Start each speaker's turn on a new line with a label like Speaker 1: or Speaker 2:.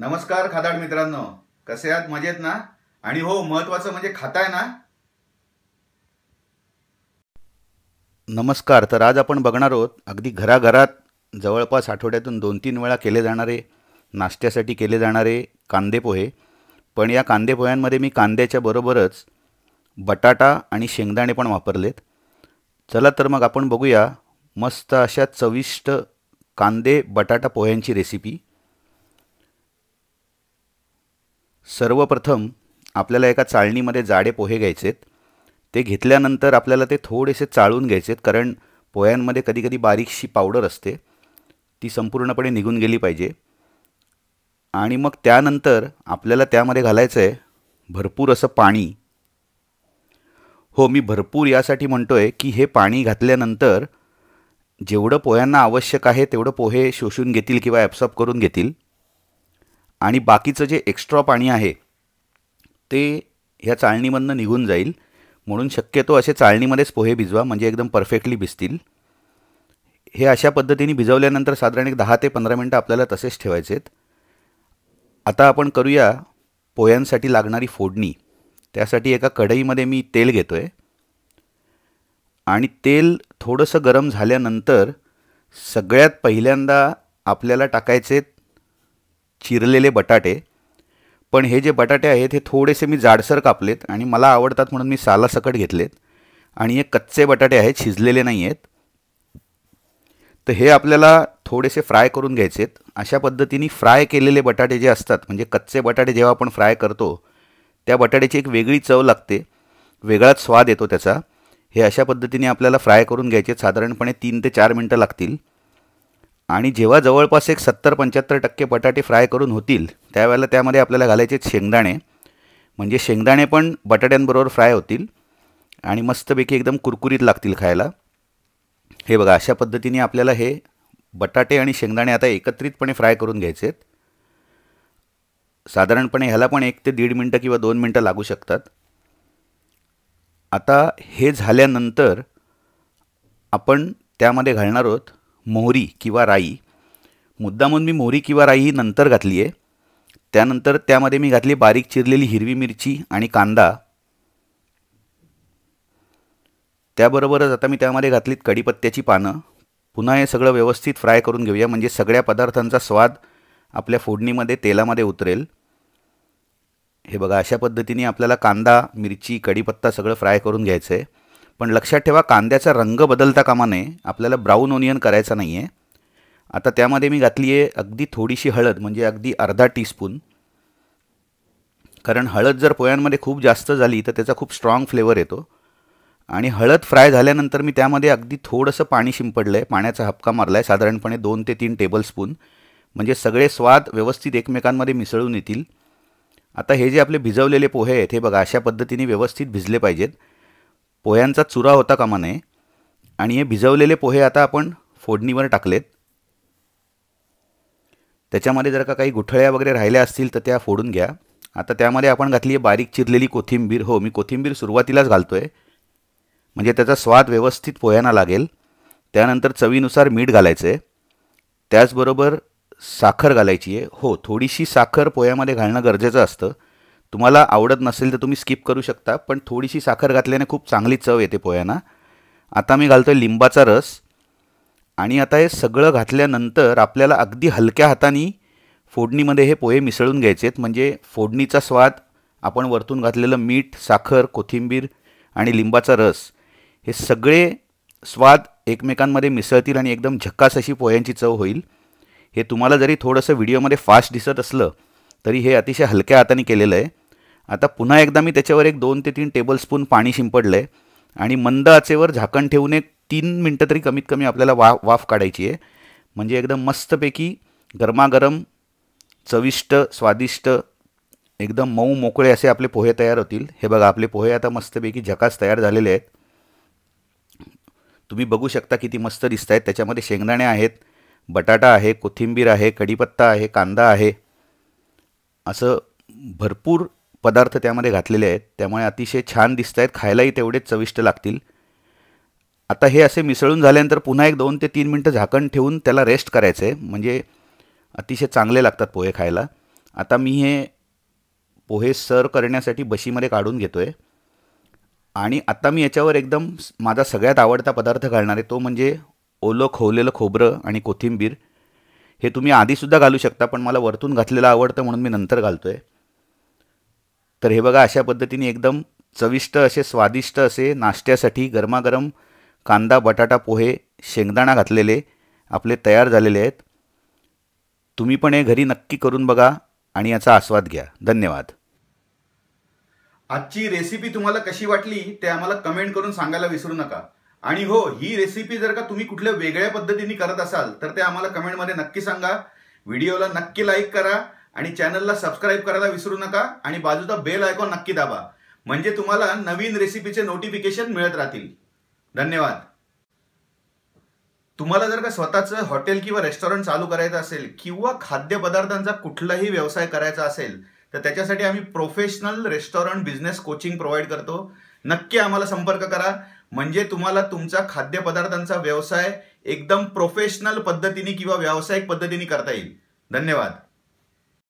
Speaker 1: नमस्कार खादाड मित्रांनो कसे आहात मजेत ना आणि हो महत्वाचं म्हणजे खाताय ना नमस्कार तर आज आपण बघणार आहोत अगदी घराघरात जवळपास आठवड्यातून दोन तीन वेळा केले जाणारे नाश्त्यासाठी केले जाणारे कांदे पोहे पण या कांदे पोह्यांमध्ये मी कांद्याच्या बरोबरच बटाटा आणि शेंगदाणे पण वापरलेत चला तर मग आपण बघूया मस्त अशा चविष्ट कांदे बटाटा पोह्यांची रेसिपी सर्वप्रथम आपल्याला एका चाळणीमध्ये जाडे पोहे घ्यायचे आहेत ते घेतल्यानंतर आपल्याला ते थोडेसे चाळून घ्यायचे आहेत कारण पोह्यांमध्ये कधीकधी बारीकशी पावडर असते ती संपूर्णपणे निघून गेली पाहिजे आणि मग त्यानंतर आपल्याला त्यामध्ये घालायचं आहे भरपूर असं पाणी हो मी भरपूर यासाठी म्हणतो आहे की हे पाणी घातल्यानंतर जेवढं पोह्यांना आवश्यक आहे तेवढं पोहे शोषून घेतील किंवा ॲप्सॉप करून घेतील आणि बाकीचं जे एक्स्ट्रा पाणी आहे ते ह्या चाळणीमधनं निघून जाईल म्हणून शक्यतो असे चाळणीमध्येच पोहे भिजवा म्हणजे एकदम परफेक्टली भिजतील हे अशा पद्धतीने भिजवल्यानंतर साधारण एक दहा ते पंधरा मिनटं आपल्याला तसेच ठेवायचे आहेत आता आपण करूया पोह्यांसाठी लागणारी फोडणी त्यासाठी एका कढईमध्ये मी तेल घेतो आहे आणि तेल थोडंसं गरम झाल्यानंतर सगळ्यात पहिल्यांदा आपल्याला टाकायचे चिरलेले बटाटे पण हे जे बटाटे आहेत हे थोडेसे मी जाडसर कापलेत आणि मला आवडतात म्हणून मी सालासकट घेतलेत आणि हे कच्चे बटाटे आहेत शिजलेले नाही आहेत तर हे आपल्याला थोडेसे फ्राय करून घ्यायचे आहेत अशा पद्धतीने फ्राय केलेले बटाटे जे असतात म्हणजे कच्चे बटाटे जेव्हा आपण फ्राय करतो त्या बटाट्याची एक वेगळी चव लागते वेगळाच स्वाद येतो त्याचा हे अशा पद्धतीने आपल्याला फ्राय करून घ्यायचे साधारणपणे तीन ते चार मिनटं लागतील आणि जेव्हा जवळपास एक सत्तर पंच्याहत्तर टक्के बटाटे फ्राय करून होतील त्यावेळेला त्यामध्ये आपल्याला घालायचे शेंगदाणे म्हणजे शेंगदाणे पण बटाट्यांबरोबर फ्राय होतील आणि मस्तपैकी एकदम कुरकुरीत लागतील खायला हे बघा अशा पद्धतीने आपल्याला हे बटाटे आणि शेंगदाणे आता एकत्रितपणे फ्राय करून घ्यायचे आहेत साधारणपणे ह्याला पण एक ते दीड मिनटं किंवा दोन मिनटं लागू शकतात आता हे झाल्यानंतर आपण त्यामध्ये घालणार आहोत मोहरी किंवा राई मुद्दामून मी मोहरी किंवा राई ही नंतर घातली आहे त्यानंतर त्यामध्ये मी घातली बारीक चिरलेली हिरवी मिरची आणि कांदा त्याबरोबरच आता मी त्यामध्ये घातलीत कढीपत्त्याची पानं पुन्हा हे सगळं व्यवस्थित फ्राय करून घेऊया म्हणजे सगळ्या पदार्थांचा स्वाद आपल्या फोडणीमध्ये तेलामध्ये उतरेल हे बघा अशा पद्धतीने आपल्याला कांदा मिरची कढीपत्ता सगळं फ्राय करून घ्यायचं आहे पण लक्षात ठेवा कांद्याचा रंग बदलता कामा नये आपल्याला ब्राऊन ओनियन करायचा नाही आहे आता त्यामध्ये मी घातली आहे अगदी थोडीशी हळद म्हणजे अगदी अर्धा टीस्पून कारण हळद जर पोह्यांमध्ये खूप जास्त झाली तर त्याचा खूप स्ट्रॉंग फ्लेवर येतो आणि हळद फ्राय झाल्यानंतर मी त्यामध्ये अगदी थोडंसं पाणी शिंपडलं आहे पाण्याचा हपका मारला आहे साधारणपणे दोन ते तीन स्पून म्हणजे सगळे स्वाद व्यवस्थित एकमेकांमध्ये मिसळून येतील आता हे जे आपले भिजवलेले पोहे आहेत हे बघा अशा पद्धतीने व्यवस्थित भिजले पाहिजेत पोह्यांचा चुरा होता कामा नये आणि हे भिजवलेले पोहे आता आपण फोडणीवर टाकलेत त्याच्यामध्ये जर का काही गुठळ्या वगैरे राहिल्या असतील तर त्या फोडून घ्या आता त्यामध्ये आपण घातली आहे बारीक चिरलेली कोथिंबीर हो मी कोथिंबीर सुरुवातीलाच घालतो आहे म्हणजे त्याचा स्वाद व्यवस्थित पोह्यांना लागेल त्यानंतर चवीनुसार मीठ घालायचं आहे त्याचबरोबर साखर घालायची आहे हो थोडीशी साखर पोह्यामध्ये घालणं गरजेचं असतं तुम्हाला आवडत नसेल तर तुम्ही स्किप करू शकता पण थोडीशी साखर घातल्याने खूप चांगली चव येते पोह्यांना आता मी घालतो लिंबाचा रस आणि आता हे सगळं घातल्यानंतर आपल्याला अगदी हलक्या हाताने फोडणीमध्ये हे पोहे मिसळून घ्यायचे आहेत म्हणजे फोडणीचा स्वाद आपण वरतून घातलेलं मीठ साखर कोथिंबीर आणि लिंबाचा रस हे सगळे स्वाद एकमेकांमध्ये मिसळतील आणि एकदम झक्कास अशी पोह्यांची चव होईल हे तुम्हाला जरी थोडंसं व्हिडिओमध्ये फास्ट दिसत असलं तरी हे अतिशय हलक्या हाताने केलेलं आहे आता पुन्हा एकदा मी त्याच्यावर एक दोन ते तीन टेबलस्पून पाणी शिंपडलं आहे आणि मंद आचेवर झाकण ठेवून एक तीन मिनटं तरी कमीत कमी आपल्याला वा वाफ काढायची आहे म्हणजे एकदम मस्तपैकी गरमागरम चविष्ट स्वादिष्ट एकदम मऊ मोकळे असे आपले पोहे तयार होतील हे बघा आपले पोहे आता मस्तपैकी झकास तयार झालेले आहेत तुम्ही बघू शकता किती मस्त दिसत आहेत त्याच्यामध्ये शेंगदाणे आहेत बटाटा आहे कोथिंबीर आहे कढीपत्ता आहे कांदा आहे असं भरपूर पदार्थ त्यामध्ये घातलेले आहेत त्यामुळे अतिशय छान दिसत आहेत खायलाही तेवढेच चविष्ट लागतील आता हे असे मिसळून झाल्यानंतर पुन्हा एक दोन ते तीन मिनटं झाकण ठेवून त्याला रेस्ट करायचं आहे म्हणजे अतिशय चांगले लागतात पोहे खायला आता मी हे पोहे सर्व करण्यासाठी बशीमध्ये काढून घेतो आहे आणि आता मी याच्यावर एकदम माझा सगळ्यात आवडता पदार्थ घालणार आहे तो म्हणजे ओलं खवलेलं खोबरं आणि कोथिंबीर हे तुम्ही आधीसुद्धा घालू शकता पण मला वरतून घातलेलं आवडतं म्हणून मी नंतर घालतो आहे तर हे बघा अशा पद्धतीने एकदम चविष्ट असे स्वादिष्ट असे नाश्त्यासाठी गरमागरम कांदा बटाटा पोहे शेंगदाणा घातलेले आपले तयार झालेले आहेत तुम्ही पण हे घरी नक्की करून बघा आणि याचा आस्वाद घ्या धन्यवाद आजची रेसिपी तुम्हाला कशी वाटली ते आम्हाला कमेंट करून सांगायला विसरू नका आणि हो ही रेसिपी जर का तुम्ही कुठल्या वेगळ्या पद्धतीने करत असाल तर ते आम्हाला कमेंटमध्ये नक्की सांगा व्हिडिओला नक्की लाईक करा आणि चॅनलला सबस्क्राईब करायला विसरू नका आणि बाजूचा बेल आयकॉन नक्की दाबा म्हणजे तुम्हाला नवीन रेसिपीचे नोटिफिकेशन मिळत राहतील धन्यवाद तुम्हाला जर का स्वतःचं हॉटेल किंवा रेस्टॉरंट चालू करायचं असेल किंवा खाद्यपदार्थांचा कुठलाही व्यवसाय करायचा असेल तर त्याच्यासाठी आम्ही professional restaurant business coaching provide करतो नक्की आम्हाला संपर्क करा म्हणजे तुम्हाला तुमचा खाद्यपदार्थांचा व्यवसाय एकदम प्रोफेशनल पद्धतीने किंवा व्यावसायिक पद्धतीने करता येईल धन्यवाद